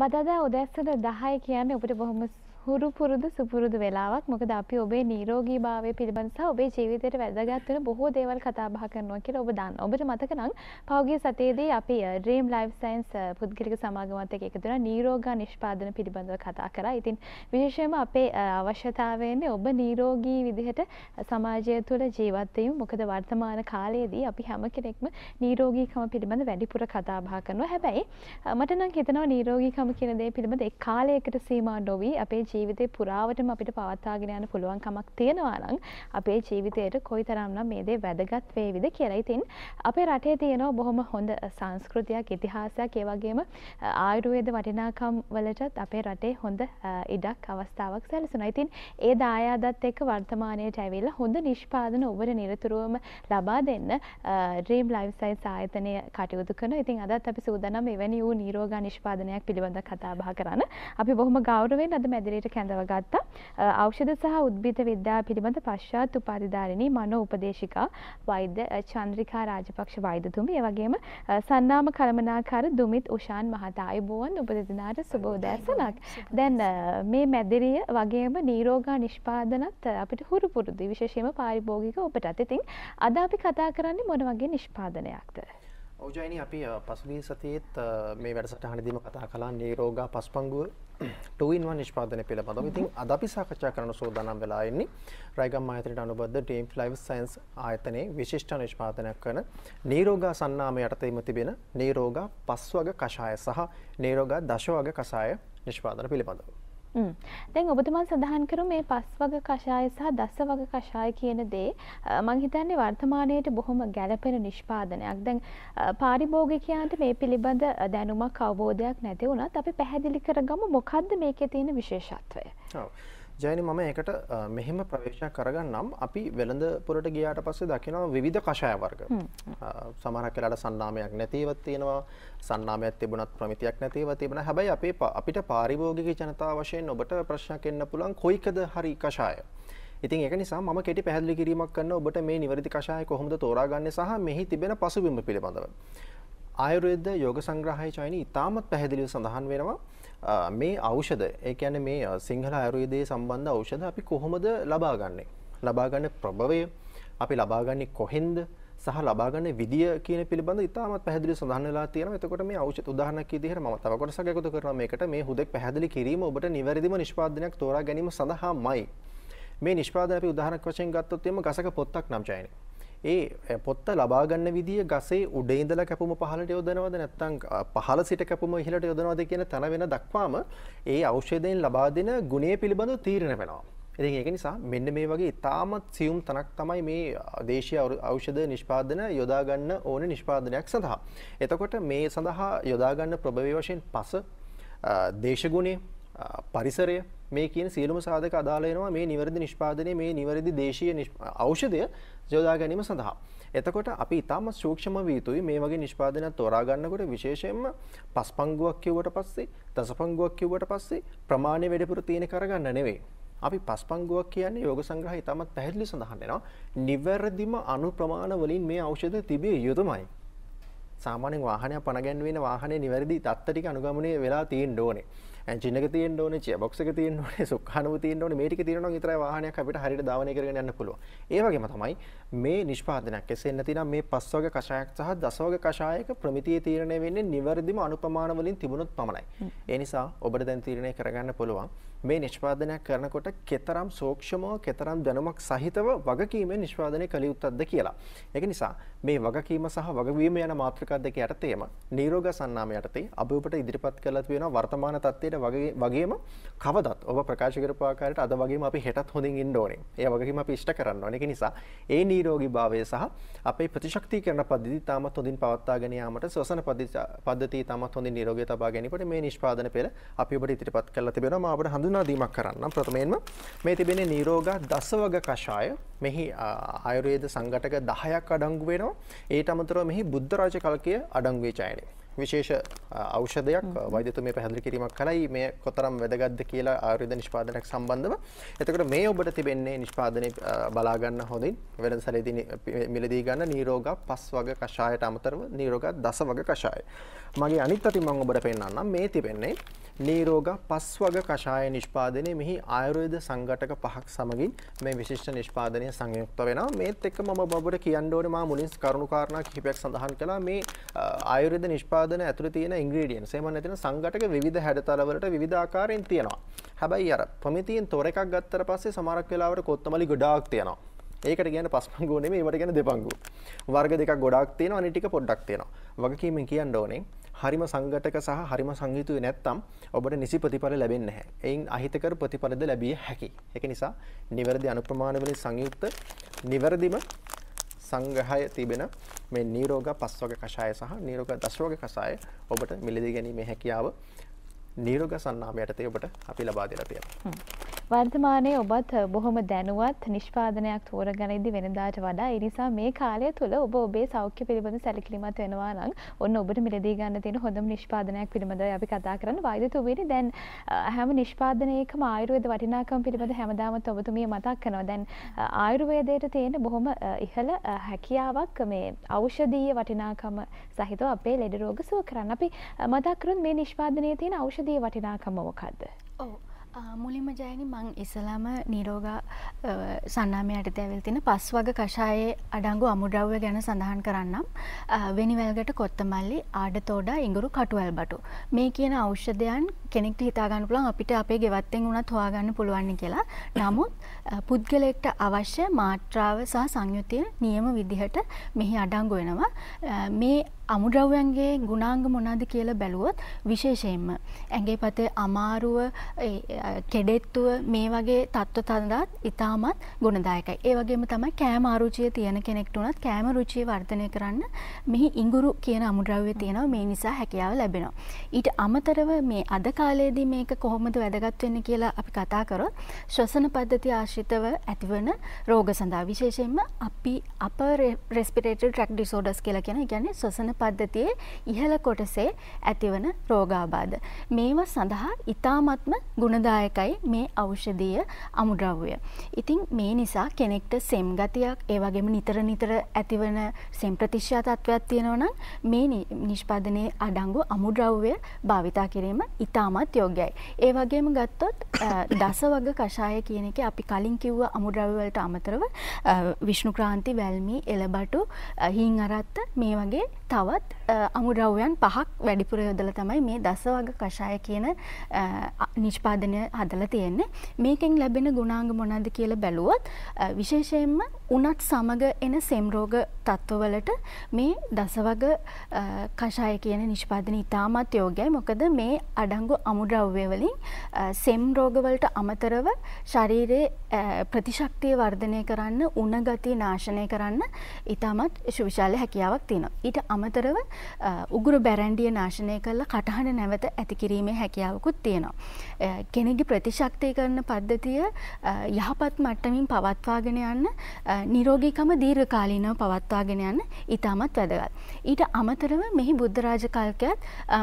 බදාදා උදැස්සන 10 කියන්නේ ඔබට බොහොම හුරු පුරුදු සුපුරුදු වෙලාවක් මොකද අපි ඔබේ නීරෝගී භාවය පිළිබඳ සහ ඔබේ ජීවිතයට වැදගත් වෙන බොහෝ දේවල් කතා බහ කරනවා කියලා ඔබ දන්න. ඔබට මතක නම් පහුගිය සතියේදී අපි ඩ්‍රීම් ලයිෆ් සයන්ස් පුද්ගලික සමාගමත් එක්ක එකතු වෙලා නීරෝගා නිෂ්පාදන පිළිබඳව කතා කරා. ඉතින් විශේෂයෙන්ම අපේ uh, අවශ්‍යතාවයන්නේ ඔබ නීරෝගී විදිහට uh, සමාජය තුළ ජීවත් වීම. මොකද වර්තමාන කාලයේදී අපි හැම කෙනෙක්ම නීරෝගීකම පිළිබඳ වැඩිපුර කතා බහ කරනවා. හැබැයි uh, මට නම් හිතෙනවා නීරෝගීකම කියන දේ පිළිබඳ එක් කාලයකට සීමා නොවී අපේ ජීවිතේ පුරාවටම අපිට පවත්වාගෙන යන්න පුළුවන් කමක් තියෙනවා නම් අපේ ජීවිතයට කොයිතරම්නම් මේ දේ වැදගත් වේවිද කියලා. ඉතින් අපේ රටේ තියෙනවා බොහොම හොඳ සංස්කෘතියක් ඉතිහාසයක් ඒ වගේම ආයුර්වේද වටිනාකම් වලටත් අපේ රටේ හොඳ ඉඩක් අවස්ථාවක් සැලසුණා. ඉතින් ඒ දායාදත් එක්ක වර්තමානයට ඇවිල්ලා හොඳ නිෂ්පාදන ඔබට නිරතුරුවම ලබා දෙන්න ඩ්‍රීම් ලයිෆ් සයින්ස් ආයතනය කටයුතු කරන. ඉතින් අදත් අපි සූදානම් එවැනි වූ නිරෝගා නිෂ්පාදනයක් පිළිබඳ කතා බහ කරන්න. අපි බොහොම ගෞරවයෙන් අද මැදිරියට ශරීරයට කැඳව ගත්තා. ඖෂධ සහ උද්භිද විද්‍යාව පිළිබඳ පශ්චාත් උපාධිධාරිණී මනෝ උපදේශිකා වෛද්‍ය චන්ද්‍රිකා රාජපක්ෂ වෛද්‍යතුමී, ඒ වගේම සන්නාම කළමනාකාර දුමිත් උෂාන් මහතා. අයබෝවන් ඔබ දෙදෙනාට සුබ උදෑසනක්. දැන් මේ මැදිරිය වගේම නීරෝගා නිෂ්පාදනත් අපිට හුරු පුරුදු විශේෂයෙන්ම පාරිභෝගික ඔබටත්. ඉතින් අද අපි කතා කරන්නේ මොන වගේ නිෂ්පාදනයක්ද? ඕජයිනි අපි පසුගිය සතියේත් මේ වැඩසටහනදීම කතා කළා නීරෝගා පස්පංගුව ටවන් නිෂ්පාදන පිළබඳව ඉතින් අද අපි සාකච්ඡා කරන සෝදානම් වෙලා එන්නේ රයිගම් ආයතනයට අනුබද්ධ ටීම් ලයිව් සයින්ස් ආයතනයේ විශිෂ්ට නිෂ්පාදනයක් කරන නීරෝගා සන්නාම යටතේම තිබෙන නීරෝගා පස්වග කෂාය සහ නීරෝගා දශවග කෂාය නිෂ්පාදන පිළිබඳව දැන් ඔබතුමන් සඳහන් කරු මේ පස් වග කෂාය සහ දස්ස වග කෂාය කියන දේ මං හිතන්නේ වර්තමානයට බොහොම ගැලපෙන නිෂ්පාදනයක් දැන් පාරිභෝගිකයාන්ට මේ පිළිබඳ දැනුමක් අවබෝධයක් නැති වුණත් අපි පැහැදිලි කරගමු මොකද්ද මේකේ තියෙන විශේෂත්වය. ඔව්. ජයනි මම ඒකට මෙහෙම ප්‍රවේශයක් කරගන්නම් අපි වෙළඳ පුරට ගියාට පස්සේ දකිනවා විධ කෂය වර්ග සමහරක් කලාට සන්නාමයක් නැතිවත් තියෙනවා සන්නාමයක් තිබුණත් ප්‍රමිතියක් නැතිව තිබෙන හැබැයි අපේ අපිට පාරිභෝගික ජනතාව වශයෙන් ඔබට ප්‍රශ්නයක් එන්න පුළුවන් කොයිකද හරි කෂාය ඉතින් ඒක නිසා මම කෙටි පැහැදිලි කිරීමක් කරන්න ඔබට මේ නිවැරදි කෂාය කොහොමද තෝරාගන්නේ සහ මෙහි තිබෙන පසුබිම පිළිබඳව ආයුර්වේද යෝග සංග්‍රහය චයිනි ඉතාමත් පැහැදිලිව සඳහන් වෙනවා මේ ඖෂධ ඒ කියන්නේ මේ සිංහල ආයුර්වේදයේ සම්බන්ධ ඖෂධ අපි කොහොමද ලබා ගන්නෙ? ලබා ගන්න ප්‍රභවය අපි ලබා ගන්නේ කොහෙන්ද? සහ ලබා ගන්න විදිය කියන පිළිබඳ ඉතාමත් පැහැදිලි සඳහන් වෙලා තියෙනවා. එතකොට මේ ඖෂධ උදාහරණයක් විදිහට මම තව කොටසක් එකතු කරනවා මේකට මේ හුදෙක් පැහැදිලි කිරීම ඔබට නිවැරදිම නිෂ්පාදනයක් තෝරා ගැනීම සඳහාමයි. මේ නිෂ්පාදන අපි උදාහරණයක් වශයෙන් ගත්තොත් එimhe ගසක පොත්තක් නම් ජයනේ. ඒ පොත්ත ලබාගන්න විදිිය ගසේ උඩේඉදල කැපුම පහලට යොදනවද නැත්තං පහල සිට කැපුම ඉහලට යොදනවද කියන තැන වෙන දක්වාම ඒ අවශ්‍යදයෙන් ලබා දෙන ගුණේ පිළිබඳ තීරණ වෙනවා. එති ඒක නිසා මෙන්න මේ වගේ ඉතාමත් සියුම් තනක් තමයි මේ දේශය අෞෂධ නිෂ්පාදන යොදාගන්න ඕන නිෂ්පාදනයක් සඳහා. එතකොට මේ සඳහා යොදාගන්න ප්‍රභවි වශයෙන් පස දේශගුණේ පරිසරය මේ කියන සියලුම සාධක අදාළ වෙනවා මේ නිවැරදි නිෂ්පාදනයේ මේ නිවැරදි දේශීය ඖෂධය යොදා ගැනීම සඳහා. එතකොට අපි ඊටම සූක්ෂම වීතුයි මේ වගේ නිෂ්පාදනයක් තෝරා ගන්නකොට විශේෂයෙන්ම පස් පංගුවක් කිව්වට පස්සේ දස පංගුවක් කිව්වට පස්සේ ප්‍රමාණය වැඩිපුර තියෙන කරගන්න නෙවෙයි. අපි පස් පංගුවක් කියන්නේ යෝග සංග්‍රහය ඊටමත් පැහැදිලි සඳහන් වෙනවා. නිවැරදිම අණු ප්‍රමාණ වලින් මේ ඖෂධ තිබිය යුතුමයි. සාමාන්‍යයෙන් වාහනයක් පනගැන්වෙන වාහනේ නිවැරදි தත්ත ටික අනුගමනය වෙලා තියෙන්න ඕනේ. ඇජිනක තියන්න ඕන චබක්ක තියන්න සුක්හන තියන්න ඕන මේටි තියන තර වාහනයක් අපිට හරිට දාවනය කරන යන්න පුළුව ඒවගේම තමයි මේ නිෂ්පාදනයක් එසෙන්න තින මේ පස්සෝග කශයක් සහ දසෝග කශායක ප්‍රමිතිය තීරණය වෙන්නේ නිවැරදිම අනුපමානවලින් තිබුණුත් පමණයි. එනිසා ඔබට දැන් තීරණය කරගන්න පුළුවන්. මේ නිෂ්පාදනයක් කරනකොට කෙතරම් සෝක්ෂමව කෙතරම් දැනුමක් සහිතව වගකීමෙන් නිෂ්පාදනය කළ යුත්තක්ද කියලා. ඒක නිසා මේ වගකීම සහ වගවීම යන මාතෘකා දෙක යටතේම නිරෝග සන්නාම යටතේ අපි ඔබට ඉදිරිපත් කරලා තියෙන වර්තමාන තත්ත්වයට වගේම කවදත් ඔබ ප්‍රකාශ කරපු ආකාරයට අද වගේම අපි හෙටත් හොඳින් ඉන්න ඕනේ. ඒ වගකීම අපි ඉෂ්ට කරන්න ඕනේ. ඒක නිසා ඒ නිරෝගී භාවය සහ අපේ ප්‍රතිශක්තිකරණ පද්ධති තාමත් හොඳින් පවත්වාගෙන යාමට ශ්වසන පද්ධතිය තාමත් හොඳින් නිරෝගී තබා ගැනීමට මේ නිෂ්පාදන පෙළ අපි ඔබට ඉදිරිපත් කරලා තිබෙනවා. මා ඔබට හඳුන් හඳුනාදීමක් කරන්න ප්‍රථමයෙන්ම මේ තිබෙන නීරෝග දසවග කශාය මෙහි ආයුරේද සංගටක දහයක් අඩංගු වෙනවා ඒට අමතරව මෙහි බුද්ධරාජ කල්කය අඩංගුවේ චයනේ විශේෂ අෞෂධයක් වෛදතුමේ පැහැදිලි කිරීමක් කරයි මේ කොතරම් වැදගත්ද කියලා ආයුර්වේද නිෂ්පාදනයක් සම්බන්ධව. එතකොට මේ ඔබට තිබෙන්නේ නිෂ්පාදනයේ බලා ගන්න හොඳින් වෙළඳසැලේදී මිලදී ගන්න නීරෝගා 5 වර්ග කෂායට අමතරව නීරෝගා 10 වර්ග කෂාය. මගේ අනිත් අතින් මම ඔබට පෙන්වන්නම් මේ තිබෙන්නේ නීරෝග පස් වග කෂාය නිෂ්පාදනය මෙහි ආයුරෝධ සංගටක පහක් සමගින් මේ විශිෂ්ට නිෂ්පාදනය සංයුක්ත වෙන මේත් එක්ක මම බබට කියන්න ඕනේ මා මුලින් කරුණු කාරණා කිහිපයක් සඳහන් කළා මේ ආයුර්වේද නිෂ්පාදන ආසාධන ඇතුළ තියෙන ඉංග්‍රීඩියන් සේම නැතින සංගටක විධ හැඩතලවලට විධාකාරයෙන් තියෙනවා හැබැයි අර ප්‍රමිතියෙන් තොර එකක් ගත්තර පස්සේ සමරක් වෙලාවට කොත්තමලි ගොඩාක් තියෙනවා ඒකට ගැන පස්පංගු නෙමෙයි ඒවට ගැන දෙපංගු වර්ග දෙකක් ගොඩාක් තියෙනවා අනිත් ටික පොඩ්ඩක් තියෙනවා වගකීමෙන් කියන්න ඕනේ හරිම සංගටක සහ හරිම සංගීතුවේ නැත්තම් ඔබට නිසි ප්‍රතිඵල ලැබෙන්නේ නැහැ. එයින් අහිතකර ප්‍රතිඵලද ලැබිය හැකියි. ඒක නිසා නිවැරදි අනුප්‍රමාණ වලින් සංයුක්ත නිවැරදිම සංග්‍රහය තිබෙන මේ නීරෝග පස්වග කෂාය සහ නීරෝග දශෝග කසාය ඔබට මිලදී ගැනීමේ හැකියාව නීරෝග සන්නාමයටතේ ඔබට අපි ලබා දෙලා තියෙනවා. වර්තමානයේ ඔබත් බොහොම දැනුවත් නිෂ්පාදනයක් තෝරගනිද්දි වෙනදාට වඩා ඒ නිසා මේ කාලය තුළ ඔබ ඔබේ සෞඛ්‍ය පිළිබඳ සැලකිලිමත් වෙනවා නම් ඔන්න ඔබට මිලදී ගන්න තියෙන හොඳම නිෂ්පාදනයක් පිළිබඳව අපි කතා කරන්න වෛද්‍යතුමීනි දැන් හැම නිෂ්පාදනයකම ආයුර්වේද වටිනාකම පිළිබඳ හැමදාමත් ඔබතුමිය මතක් කරනවා දැන් ආයුර්වේදයට තියෙන බොහොම ඉහළ හැකියාවක් මේ ඖෂධීය වටිනාකම සහිතව අපේ ලෙඩ රෝග සුව කරන්න අපි මතක් කරුත් මේ නිෂ්පාදනයේ තියෙන ඖෂධීය වටිනාකම මොකද්ද? ඔව් මුලින්ම ජයනි මං ඉසලාම නීරෝග සන්නාමය අයට ඇවිල් තින පස් වග කෂායේ අඩංගු අමුද්‍රව්‍ය ගැන සඳහන් කරන්නම් වෙනිවැල්ගට කොත්තමල්ලි ආඩ තෝඩා ඉඟුරු කටුවල් බටු මේ කියන අෞෂධයන් කෙනෙක්ට හිතාගන්න පුළන් අපිට අපේ ගෙවත්තෙන් වුණත් හොයාගන්න පුළුවන් කියලා නමුත් පුද්ගලෙක්ට අවශ්‍ය මාත්‍රාව සහ සංයුතිය නියම විදිහට මෙහි අඩංගු වෙනවා මේ අමුද්‍රව්‍යන්ගේ ගුණාංග මොනාද කියලා බැලුවොත් විශේෂයෙන්ම ඇගේ පතේ අමාරුව කෙඩෙත්තුව මේ වගේ තත්ත්ව තඳත් ඉතාමත් ගුණදායකයි. ඒ වගේම තමයි කෑම ආරුචිය තියෙන කෙනෙක්ට උනත් කෑම රුචිය වර්ධනය කරන්න මෙහි ඉඟුරු කියන අමුද්‍රව්‍ය තියෙනවා මේ නිසා හැකියාව ලැබෙනවා. ඊට අමතරව මේ අද කාලයේදී මේක කොහොමද වැදගත් වෙන්නේ කියලා අපි කතා කරොත් ශ්වසන පද්ධතිය ආශ්‍රිතව ඇතිවන රෝග සඳහා විශේෂයෙන්ම අපි අප රෙස්පිරේටර් ට්‍රැක් ඩිසෝඩර්ස් කියලා කියන කියන්නේ ශ්වසන පද්ධතියේ ඉහළ කොටසේ ඇතිවන රෝගාබාධ. මේවා සඳහා ඉතාමත්ම ගුණදායකයි මේ ඖෂධීය අමුද්‍රව්‍ය. ඉතින් මේ නිසා කෙනෙක්ට සෙම් ගතියක් ඒ වගේම නිතර නිතර ඇතිවන සෙම් ප්‍රතිශ්‍යා තත්ත්වයක් තියෙනවා නම් මේ නිෂ්පාදනයේ අඩංගු අමුද්‍රව්‍ය භාවිතා කිරීම ඉතාමත් යෝග්‍යයි. ඒ වගේම ගත්තොත් දසවග කෂාය කියන එක අපි කලින් කිව්ව අමුද්‍රව්‍ය වලට අමතරව විෂ්ණු ක්‍රාන්ති වැල්මි එලබටු හින් අරත්ත මේ වගේ තවත් අමුද්‍රව්‍යන් පහක් වැඩිපුර යොදල තමයි මේ දසවග කෂාය කියන නිෂ්පාදනය හදල තියෙන්නේ මේකෙන් ලැබෙන ගුණාංග මොනද කියල බැලුවොත් විශේෂයෙන්ම උනත් සමග එන සෙම්රෝග තත්ත්වවලට මේ දසවග කෂාය කියන නිෂ්පාදන ඉතාමත් යෝගයයි මොකද මේ අඩංගු අමුද්‍රව්‍යවලින් සෙම්රෝගවලට අමතරව ශරීරයේ ප්‍රතිශක්තිය වර්ධනය කරන්න උනගති නාශනය කරන්න ඉතාමත් ශුවිශාල හැකියාවක් තියෙනවා. ඊට අමතරව උගුරු බැරන්ඩිය නාශනය කල්ල කටහන නැවත ඇතිකිරීමේ හැකියාවකුත් තියෙනවා. කෙනෙගි ප්‍රතිශක්තිය කරන පද්ධතිය යහපත් මට්ටමින් පවත්වාගෙන යන්න නිරෝගීකම දීර්ඝකාලීනව පවත්වාගෙන යන්න ඉතාමත් වැදගත්. ඊට අමතරව මෙහි බුද්ධ රාජකල්කයත්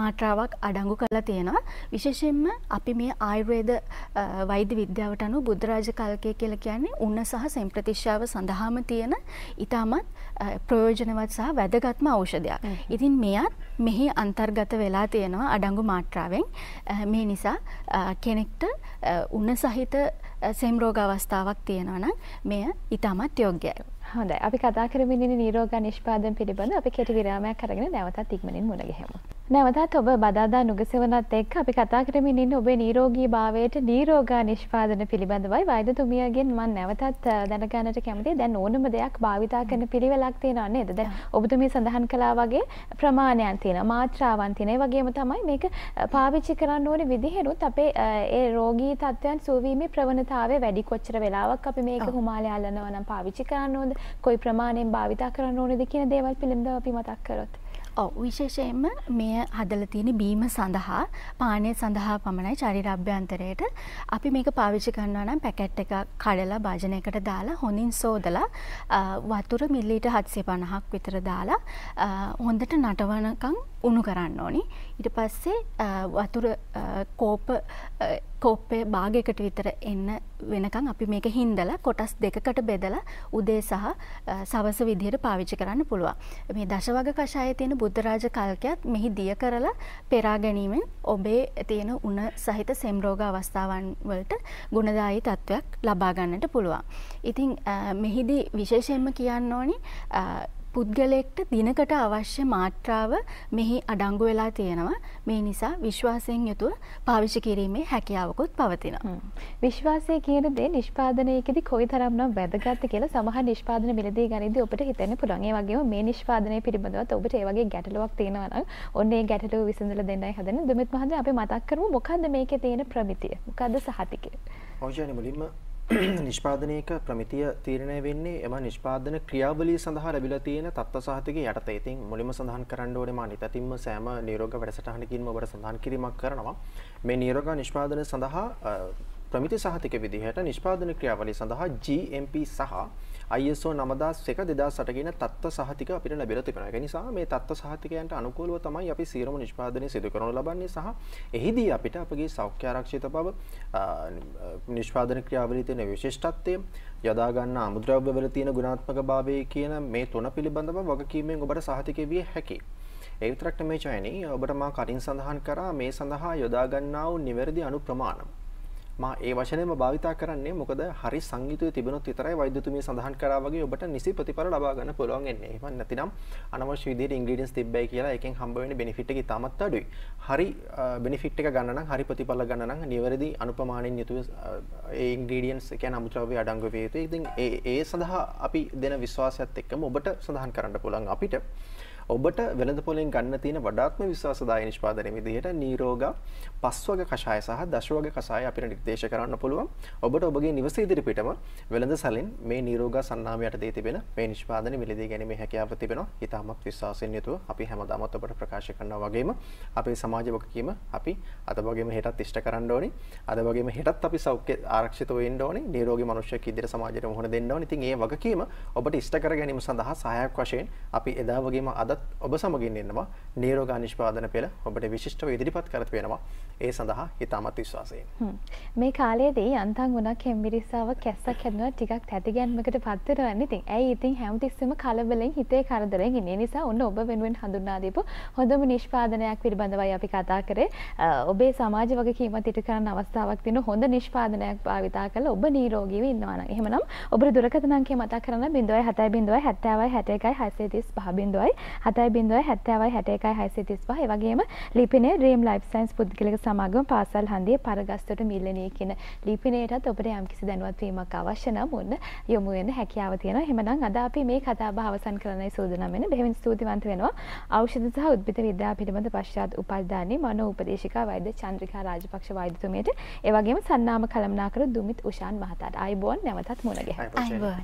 මාත්‍රාවක් අඩංගු කරලා තියෙනවා. විශේෂයෙන්ම අපි මේ ආයුර්වේද වෛද්‍ය විද්‍යාවට අනුව බුද්ධ රාජකල්කය කියලා කියන්නේ උණ සහ සෙම්ප්‍රතිශ්‍යාව සඳහාම තියෙන ඉතාමත් ප්‍රයෝජනවත් සහ වැදගත්ම ඖෂධයක්. ඉතින් මෙයත් මෙහි අන්තර්ගත වෙලා තියෙනවා අඩංගු මාත්‍රාවෙන් මේ නිසා කෙනෙක්ට උන්න සහිත සෙම්රෝග අවස්ථාවක් තියෙනවනම් මෙය ඉතාමත් යෝග්‍යය. හොඳයි අපි කතා කරමිනි නීරෝග නිෂ්පාදන පිළිබඳ අපි කෙට විරාමයක් කරගෙන නැවතත් ඉක්මනින් මුණගහෙමු. නැවතත් ඔබ බදාදා නුගසෙවනත් එක්ක අපි කතා කරමින් ඉන්න ඔබේ නිරෝගී භාවයට නිරෝගා නිෂ්පාදන පිළිබඳවයි වෛද්‍යතුමියගෙන් මම නැවතත් දැනගන්නට කැමතියි. දැන් ඕනම දෙයක් භාවිතා කරන පිළිවෙලක් තියෙනවා නේද? දැන් ඔබතුමිය සඳහන් කළා වගේ ප්‍රමාණයන් තියෙනවා, මාත්‍රාවන් තියෙනවා. ඒ වගේම තමයි මේක පාවිච්චි කරන්න ඕනේ විදිහෙනුත් අපේ ඒ රෝගී තත්ත්වයන් සුවවීමේ ප්‍රවණතාවය වැඩි කොච්චර වෙලාවක් අපි මේක oh. හුමාලේ අල්ලනවා නම් පාවිච්චි කරන්න ඕනද? කොයි ප්‍රමාණයෙන් භාවිතා කරන්න ඕනද කියන දේවල් පිළිබඳව අපි මතක් කරොත්. විශේෂයෙන්ම මෙය හදල තියෙන බීම සඳහා පානය සඳහා පමණයි චරිරභ්‍යන්තරයට අපි මේක පාවිච්චි කරන්නවා නම් පැකැට් එක කඩලා භාජනයකට දාලා හොඳින් සෝදලා වතුර මිල්ලීට හත්සේ පණහක් විතර දාලා හොඳට නටවනකං උුණු කරන්න ඕනි ඉට පස්සේ වතුර කෝප කෝප්පය භාගයකට විතර එන්න වෙනකං අපි මේක හින්දල කොටස් දෙකකට බෙදලා උදේ සහ සවස විදිහයට පාවිච්චි කරන්න පුළුවන් මේ දශවග කශාය තියෙන බුද්ධරාජ කල්කයත් මෙහි දිය කරලා පෙරාගැනීමෙන් ඔබේ තියෙන උන සහිත සෙම්රෝග අවස්ථාවන් වලට ගුණදායි තත්ත්වයක් ලබාගන්නට පුළුවන්. ඉතින් මෙහිදී විශේෂයෙන්ම කියන්න ඕනි පුද්ගලෙක්ට දිනකට අවශ්‍ය මාත්‍රාව මෙහි අඩංගු වෙලා තියෙනවා. මේ නිසා විශ්වාසයෙන් යුතුව පාවිච්චි කිරීමේ හැකියාවකුත් පවතිනවා. විශ්වාසය කියන දේ නිෂ්පාදනයේදී කොයිතරම්නම් වැදගත්ද කියලා සමහර නිෂ්පාදන මිලදී ගනිද්දී ඔබට හිතෙන්න පුළුවන්. ඒ වගේම මේ නිෂ්පාදනය පිළිබඳවත් ඔබට ඒ වගේ ගැටලුවක් තියෙනවා නම් ඔන්න ඒ ගැටලුව විසඳලා දෙන්නයි හදන්නේ. දුමිත් මහත්මයා අපි මතක් කරමු මොකද්ද මේකේ තියෙන ප්‍රමිතිය? මොකද්ද සහතිකය? ඔව් කියන්නේ මුලින්ම නිෂ්පාදනයක ප්‍රමිතිය තීරණය වෙන්නේ එම නිෂ්පාදන ක්‍රියාවලිය සඳහා ලැබිලා තියෙන තත්ත්ව සහතිකයේ යටතේ. ඉතින් මුලින්ම සඳහන් කරන්න ඕනේ මා නිතතිම්ම සෑම නිරෝග වැඩසටහනකින්ම ඔබට සඳහන් කිරීමක් කරනවා. මේ නිරෝග නිෂ්පාදන සඳහා ප්‍රමිති සහතික විදිහට නිෂ්පාදන ක්‍රියාවලිය සඳහා GMP සහ ISO 9001 2008 කියන තත්ත්ව සහතික අපිට ලැබිලා තිබෙනවා. ඒ නිසා මේ තත්ත්ව සහතිකයන්ට අනුකූලව තමයි අපි සීරම නිෂ්පාදනය සිදු කරනු ලබන්නේ සහ එහිදී අපිට අපගේ සෞඛ්‍ය ආරක්ෂිත බව නිෂ්පාදන ක්‍රියාවලිය තියෙන විශිෂ්ටත්වය යොදා ගන්න අමුද්‍රව්‍ය වල තියෙන ගුණාත්මක භාවය කියන මේ තුන පිළිබඳව වගකීමෙන් ඔබට සහතිකය විය හැකියි. ඒ විතරක් නෙමෙයි චයනි ඔබට මා කලින් සඳහන් කරා මේ සඳහා යොදා ගන්නා වූ නිවැරදි අනුප්‍රමාණම් මා ඒ වශනයම භාවිතා කරන්නේ මොකද හරි සංගීතය තිබුණොත් විතරයි වෛද්‍යතුමිය සඳහන් කරා වගේ ඔබට නිසි ප්‍රතිඵල ලබා ගන්න පුළුවන් වෙන්නේ. එහෙම නැතිනම් අනවශ්‍ය විදිහට ඉන්ග්‍රීඩියන්ස් තිබ්බයි කියලා එකෙන් හම්බ වෙන බෙනිෆිට් එක ඉතාමත් අඩුයි. හරි බෙනිෆිට් එක ගන්න නම් හරි ප්‍රතිඵල ගන්න නම් නිවැරදි අනුපමාණයෙන් යුතුව ඒ ඉන්ග්‍රීඩියන්ස් කියන්නේ අමුද්‍රව්‍ය අඩංගු විය යුතුයි. ඉතින් ඒ ඒ සඳහා අපි දෙන විශ්වාසයත් එක්කම ඔබට සඳහන් කරන්න පුළුවන් අපිට. ඔබට වෙළඳ පොලෙන් ගන්න තියෙන වඩාත්ම විශ්වාසදාය නිෂ්පාදනය විදිහට නීරෝග පස්වග කෂාය සහ දශවග කෂාය අපිට නිර්දේශ කරන්න පුළුවන්. ඔබට ඔබගේ නිවස ඉදිරිපිටම වෙළඳ සැලෙන් මේ නීරෝග සන්නාම යටතේ තිබෙන මේ නිෂ්පාදන මිලදී ගැනීමේ හැකියාව තිබෙනවා. ඊටමත් විශ්වාසයෙන් යුතුව අපි හැමදාමත් ඔබට ප්‍රකාශ කරනවා වගේම අපේ සමාජ වගකීම අපි අද වගේම හෙටත් ඉෂ්ට කරන්න ඕනේ. අද වගේම හෙටත් අපි සෞඛ්‍ය ආරක්ෂිත වෙන්න ඕනේ. නිරෝගී මනුෂ්‍යයෙක් ඉදිරියට සමාජයට මුහුණ දෙන්න ඕනේ. ඉතින් ඒ වගකීම ඔබට ඉෂ්ට කර ගැනීම සඳහා සහායක වශයෙන් අපි එදා වගේම අද අදත් ඔබ සමගින් එන්නවා නීරෝගා නිෂ්පාදන පෙළ ඔබට විශිෂ්ටව ඉදිරිපත් කරත් වෙනවා ඒ සඳහා හිතාමත් විශ්වාසයෙන්. මේ කාලයේදී යන්තම් ගුණක් හෙම්බිරිස්සාව කැස්සක් හැදුණා ටිකක් තැතිගැන්මකට පත් වෙනවා ඉතින්. ඇයි ඉතින් හැමතිස්සෙම කලබලෙන් හිතේ කරදරෙන් ඉන්නේ නිසා ඔන්න ඔබ වෙනුවෙන් හඳුන්වා දීපු හොඳම නිෂ්පාදනයක් පිළිබඳවයි අපි කතා කරේ. ඔබේ සමාජ වගකීමත් ඉටු කරන අවස්ථාවක් තියෙන හොඳ නිෂ්පාදනයක් භාවිතා කරලා ඔබ නිරෝගීව ඉන්නවා නම්. එහෙමනම් ඔබේ දුරකථන අංකය මතක් කරගන්න 07.70.61 7.71 7.61 635 ඒ වගේම ලිපිනේ Dream Life Science පුද්ගලික සමගම පාසල් හන්දිය පරගස්තොට මිල්ලනය කියන ලිපිනයටත් ඔබට යම්කිසි දැනුවත්වීමක් අවශ්‍ය නම් ඔන්න යොමු වෙන හැකියාව තියෙනවා. එහෙමනම් අද අපි මේ කතාබහ අවසන් කරන්නයි සූදානම් වෙන්නේ. බෙහෙවින් ස්තුතිවන්ත වෙනවා. ඖෂධ සහ උද්භිද විද්‍යාව පිළිබඳ පශ්චාත් උපාධිධාරී මනෝ උපදේශිකා වෛද්‍ය චන්ද්‍රිකා රාජපක්ෂ වෛද්‍යතුමියට, ඒ වගේම සන්නාම කළමනාකරු දුමිත් උෂාන් මහතාට ආයුබෝවන් නැවතත් මුණ ගැහෙනවා.